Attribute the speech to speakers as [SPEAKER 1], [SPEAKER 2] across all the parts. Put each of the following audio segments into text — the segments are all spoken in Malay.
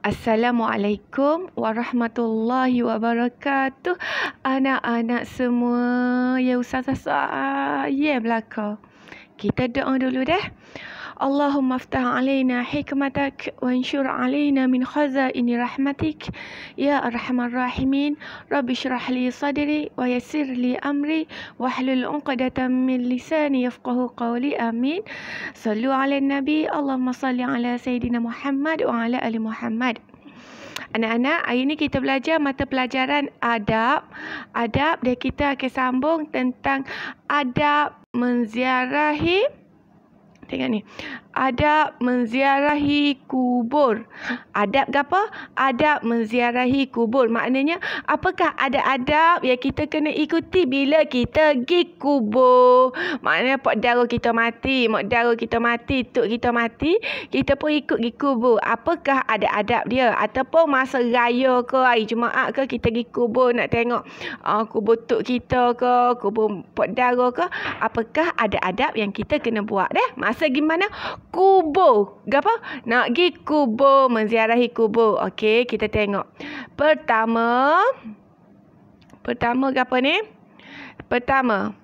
[SPEAKER 1] Assalamualaikum warahmatullahi wabarakatuh Anak-anak semua Ya Ustazah Ya belakang Kita doa dulu dah اللهم افتح علينا حكمتك وانشر علينا من خزائن رحمتك يا أرحم الراحمين رب اشرح لي صدري ويسر لي أمري واحلل عقدة من لساني يفقه قولي آمين صلوا على النبي اللهم صل على سيدنا محمد وعلى آل محمد Anak-anak, hari ini kita belajar mata pelajaran adab. Adab dan kita akan sambung tentang adab menziarahi tengok ni. Adab menziarahi kubur. Adab ke apa? Adab menziarahi kubur. Maknanya, apakah adab-adab yang kita kena ikuti bila kita pergi kubur? Maknanya, pak darah kita mati, mak darah kita mati, tuk kita mati, kita pun ikut pergi kubur. Apakah adab-adab dia? Ataupun masa raya ke, hari Jumaat ke, kita pergi kubur nak tengok uh, kubur tuk kita ke, kubur pak darah ke. Apakah adab-adab yang kita kena buat deh masa segi mana kubur. Gapa? Nak pergi Kubo, menziarahi Kubo. Okey, kita tengok. Pertama, pertama gapa ni? Pertama,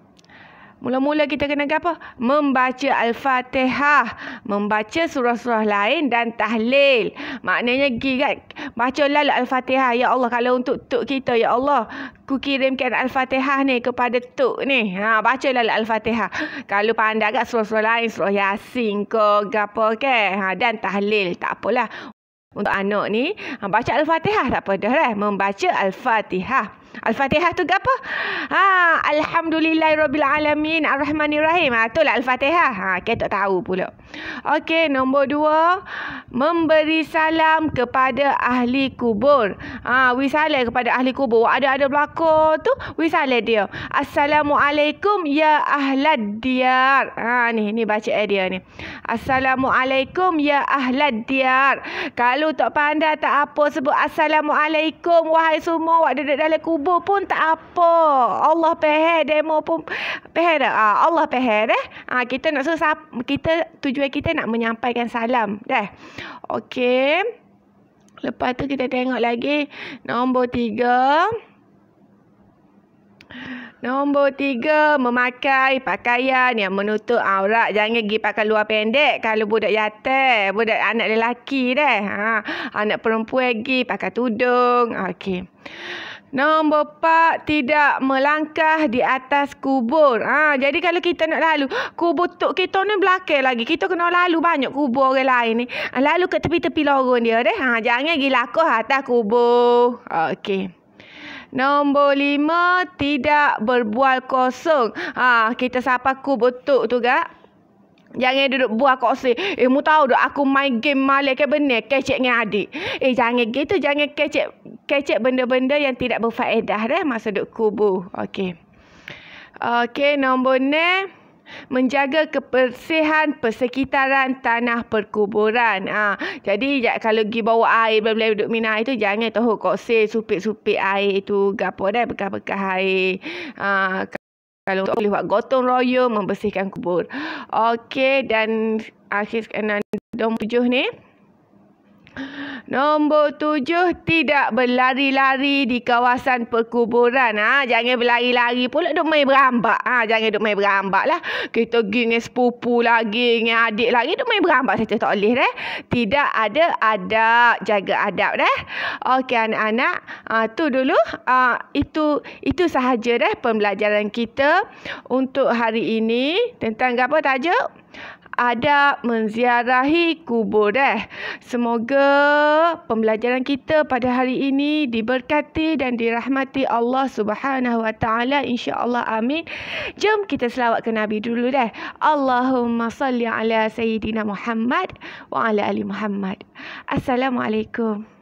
[SPEAKER 1] Mula-mula kita kena apa? Membaca Al-Fatihah. Membaca surah-surah lain dan tahlil. Maknanya pergi kan? Baca lalu Al-Fatihah. Ya Allah, kalau untuk Tuk kita, Ya Allah. Ku kirimkan Al-Fatihah ni kepada Tuk ni. Ha, baca lalu Al-Fatihah. Kalau pandai kat surah-surah lain, surah Yasin ke, apa ke. Ha, dan tahlil, tak apalah. Untuk anak ni, ha, baca Al-Fatihah tak apa dah. Eh? Membaca Al-Fatihah. Al-Fatihah tu apa? Ha, Alhamdulillah Rabbil Alamin Ar-Rahmanirrahim. Ha, itulah Al-Fatihah. Ha, kita tak tahu pula. Okey, nombor dua. Memberi salam kepada ahli kubur. Ha, wisalai kepada ahli kubur. Ada-ada belakang tu, wisalai dia. Assalamualaikum ya ahlad diyar. Ha, ni, ni baca dia ni. Assalamualaikum ya ahlad diyar. Kalau tak pandai tak apa sebut Assalamualaikum wahai semua. Wak duduk dalam kubur pun tak apa. Allah pahal demo pun pahal dah. Ah, Allah pahal dah. Eh? Ah, kita nak susah, kita tujuan kita nak menyampaikan salam dah. Okey. Lepas tu kita tengok lagi nombor tiga. Nombor tiga, memakai pakaian yang menutup aurat. Jangan pergi pakai luar pendek kalau budak yatir, budak anak lelaki dah. Ha. Anak perempuan pergi pakai tudung. Okey. Nombor empat, tidak melangkah di atas kubur. Ha, jadi kalau kita nak lalu, kubur tok kita ni belakang lagi. Kita kena lalu banyak kubur orang lain ni. Ha, lalu ke tepi-tepi lorong dia deh. Ha, jangan pergi lakuh atas kubur. Okey. Nombor lima, tidak berbual kosong. Ha, kita sapa kubur tok tu kak. Jangan duduk buah kok si. Eh, mu tahu duduk aku main game malek ke benar kecek dengan adik. Eh, jangan gitu. Jangan kecek kecek benda-benda yang tidak berfaedah dah. Masa duduk kubur. Okey. Okey, nombor ni. Menjaga kebersihan persekitaran tanah perkuburan. Ah, ha. Jadi, kalau pergi bawa air, boleh bila duduk minah itu, jangan tahu kok si supik-supik air itu. Gapur dah bekas-bekas air. Ah, ha kalau untuk boleh buat gotong Royo membersihkan kubur. Okey dan akhir kena dong tujuh ni. Nombor tujuh, tidak berlari-lari di kawasan perkuburan. Ha? Jangan berlari-lari pula, duk main berambak. Ha? Jangan duk main berambak lah. Kita pergi dengan sepupu lagi, dengan adik lagi, duk main berambak saja tak boleh. Eh? Tidak ada adab, jaga adab. Eh? Okey anak-anak, ha, tu dulu. Ha, itu itu sahaja deh pembelajaran kita untuk hari ini. Tentang apa tajuk? ada menziarahi kubur dah. Eh. Semoga pembelajaran kita pada hari ini diberkati dan dirahmati Allah Subhanahu Wa Taala. Insya-Allah amin. Jom kita selawat ke Nabi dulu dah. Eh. Allahumma salli ala sayyidina Muhammad wa ala ali Muhammad. Assalamualaikum.